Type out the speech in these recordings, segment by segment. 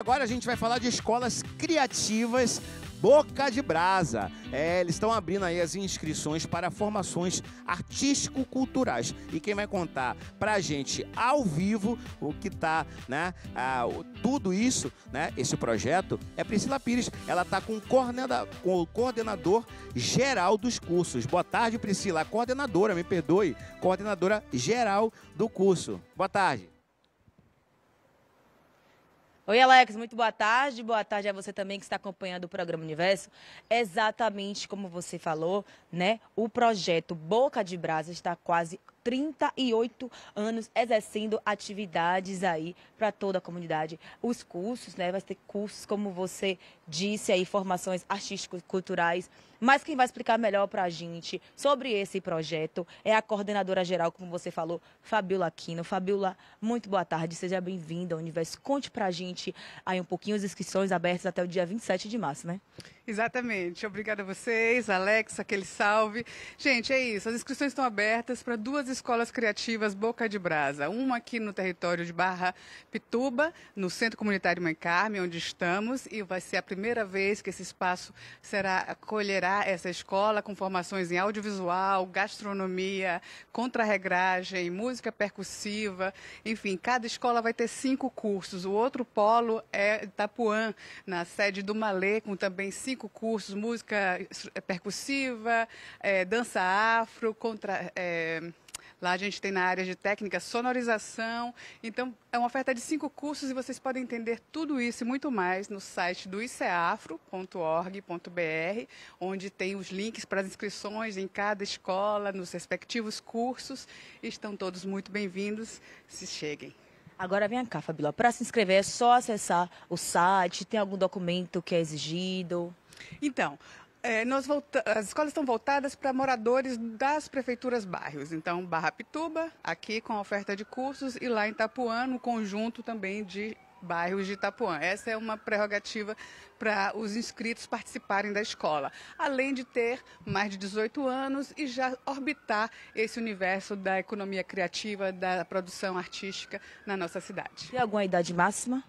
Agora a gente vai falar de escolas criativas Boca de Brasa. É, eles estão abrindo aí as inscrições para formações artístico-culturais. E quem vai contar para a gente ao vivo o que está, né? o tudo isso, né? Esse projeto é Priscila Pires. Ela está com, com o coordenador geral dos cursos. Boa tarde, Priscila. coordenadora, me perdoe. Coordenadora geral do curso. Boa tarde. Oi, Alex, muito boa tarde. Boa tarde a você também que está acompanhando o programa Universo. Exatamente como você falou, né? O projeto Boca de Brasa está quase 38 anos exercendo atividades aí para toda a comunidade. Os cursos, né? Vai ter cursos, como você disse aí, formações artísticas culturais. Mas quem vai explicar melhor para a gente sobre esse projeto é a coordenadora geral, como você falou, Fabiola Aquino. Fabiola, muito boa tarde, seja bem-vinda ao Universo. Conte para a gente aí um pouquinho as inscrições abertas até o dia 27 de março, né? Exatamente. Obrigada a vocês, Alex, aquele salve. Gente, é isso. As inscrições estão abertas para duas escolas criativas Boca de Brasa. Uma aqui no território de Barra Pituba, no Centro Comunitário Mãe Carme, onde estamos, e vai ser a primeira vez que esse espaço será acolherá essa escola com formações em audiovisual, gastronomia, contrarregragem, música percussiva, enfim, cada escola vai ter cinco cursos. O outro polo é Itapuã, na sede do Malê, com também cinco cinco cursos, música é, percussiva, é, dança afro, contra, é, lá a gente tem na área de técnica sonorização. Então, é uma oferta de cinco cursos e vocês podem entender tudo isso e muito mais no site do iceafro.org.br, onde tem os links para as inscrições em cada escola, nos respectivos cursos. Estão todos muito bem-vindos. Se cheguem. Agora vem cá, Fabíola. Para se inscrever é só acessar o site? Tem algum documento que é exigido? Então, é, volta... as escolas estão voltadas para moradores das prefeituras bairros. Então, Barra Pituba, aqui com oferta de cursos, e lá em Itapuã, no conjunto também de bairros de Itapuã. Essa é uma prerrogativa para os inscritos participarem da escola, além de ter mais de 18 anos e já orbitar esse universo da economia criativa, da produção artística na nossa cidade. Tem alguma idade máxima?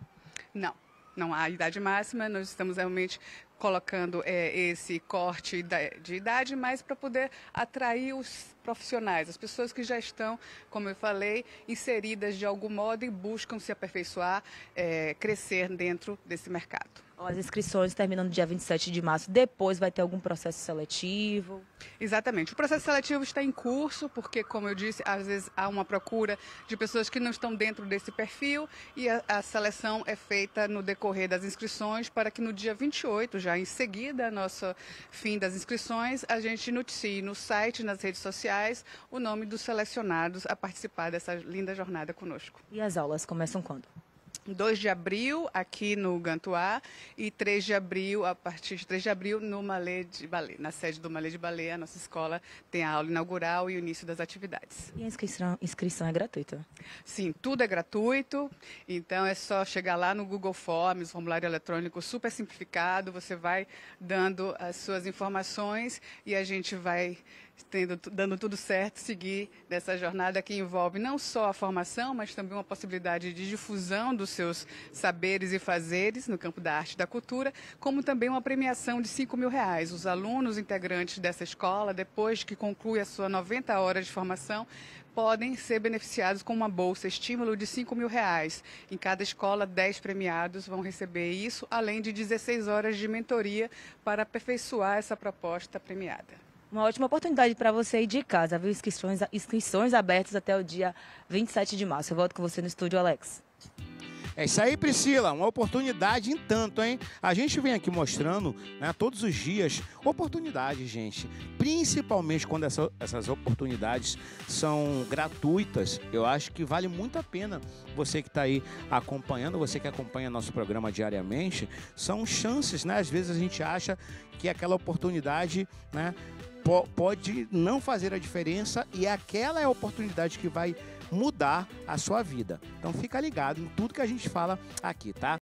Não. Não há idade máxima, nós estamos realmente colocando é, esse corte de idade, mas para poder atrair os profissionais, as pessoas que já estão, como eu falei, inseridas de algum modo e buscam se aperfeiçoar, é, crescer dentro desse mercado. As inscrições terminando dia 27 de março. Depois vai ter algum processo seletivo? Exatamente. O processo seletivo está em curso, porque, como eu disse, às vezes há uma procura de pessoas que não estão dentro desse perfil e a, a seleção é feita no decorrer das inscrições para que no dia 28 já já em seguida, nosso fim das inscrições, a gente noticie no site, nas redes sociais, o nome dos selecionados a participar dessa linda jornada conosco. E as aulas começam quando? 2 de abril aqui no Gantuá e 3 de abril, a partir de 3 de abril, no Malê de Balê, na sede do Malê de Balê, a nossa escola tem a aula inaugural e o início das atividades. E a inscrição, inscrição é gratuita? Sim, tudo é gratuito, então é só chegar lá no Google Forms, formulário eletrônico super simplificado, você vai dando as suas informações e a gente vai tendo, dando tudo certo, seguir nessa jornada que envolve não só a formação, mas também uma possibilidade de difusão dos seus saberes e fazeres no campo da arte e da cultura, como também uma premiação de 5 mil reais. Os alunos integrantes dessa escola, depois que conclui a sua 90 horas de formação, podem ser beneficiados com uma bolsa estímulo de 5 mil reais. Em cada escola, 10 premiados vão receber isso, além de 16 horas de mentoria para aperfeiçoar essa proposta premiada. Uma ótima oportunidade para você ir de casa, viu? Inscrições, inscrições abertas até o dia 27 de março. Eu volto com você no estúdio, Alex. É isso aí, Priscila, uma oportunidade em tanto, hein? A gente vem aqui mostrando né, todos os dias oportunidades, gente. Principalmente quando essa, essas oportunidades são gratuitas. Eu acho que vale muito a pena você que está aí acompanhando, você que acompanha nosso programa diariamente. São chances, né? Às vezes a gente acha que aquela oportunidade, né? po pode não fazer a diferença e aquela é a oportunidade que vai mudar a sua vida. Então fica ligado em tudo que a gente fala aqui, tá?